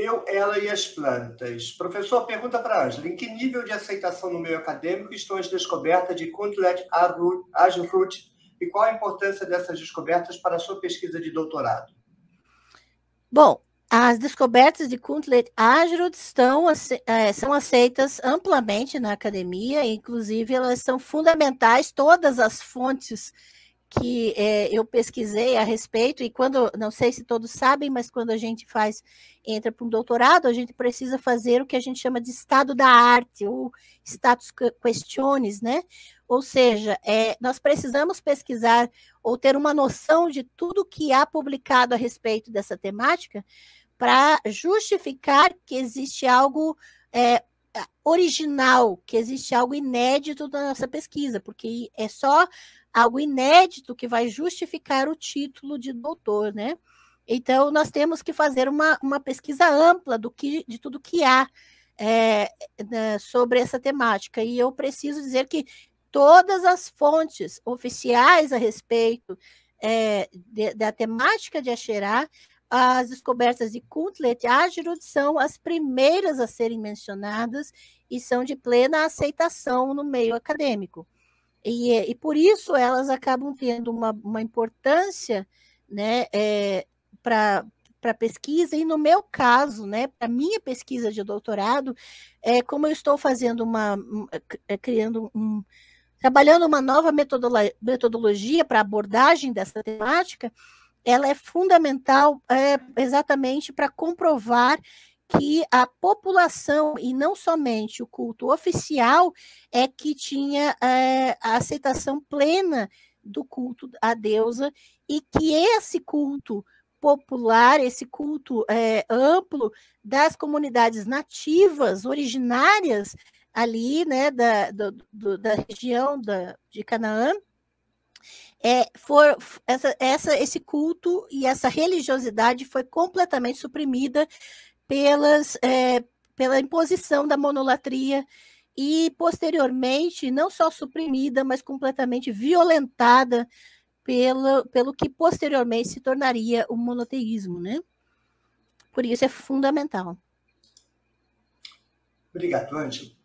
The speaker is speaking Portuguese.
Eu, ela e as plantas. Professor, pergunta para a Ângela. Em que nível de aceitação no meio acadêmico estão as descobertas de Kuntlet Ajrut e qual a importância dessas descobertas para a sua pesquisa de doutorado? Bom, as descobertas de Kuntlet Ajrut estão, é, são aceitas amplamente na academia, inclusive elas são fundamentais, todas as fontes que é, eu pesquisei a respeito, e quando, não sei se todos sabem, mas quando a gente faz, entra para um doutorado, a gente precisa fazer o que a gente chama de estado da arte, ou status questiones, né? Ou seja, é, nós precisamos pesquisar ou ter uma noção de tudo que há publicado a respeito dessa temática para justificar que existe algo é, original, que existe algo inédito da nossa pesquisa, porque é só algo inédito que vai justificar o título de doutor, né? Então, nós temos que fazer uma, uma pesquisa ampla do que, de tudo que há é, né, sobre essa temática. E eu preciso dizer que todas as fontes oficiais a respeito é, de, da temática de Axerá as descobertas de Kuntlet e Agerud são as primeiras a serem mencionadas e são de plena aceitação no meio acadêmico. E, e por isso elas acabam tendo uma, uma importância né, é, para para pesquisa e no meu caso, né, para minha pesquisa de doutorado, é como eu estou fazendo uma é, é, criando um trabalhando uma nova metodologia para abordagem dessa temática, ela é fundamental é, exatamente para comprovar que a população, e não somente o culto oficial, é que tinha é, a aceitação plena do culto à deusa, e que esse culto popular, esse culto é, amplo das comunidades nativas, originárias ali, né, da, do, do, da região da, de Canaã, é, for, essa, essa, esse culto e essa religiosidade foi completamente suprimida pelas, é, pela imposição da monolatria e, posteriormente, não só suprimida, mas completamente violentada pelo, pelo que posteriormente se tornaria o monoteísmo. Né? Por isso é fundamental. Obrigado, Ângelo.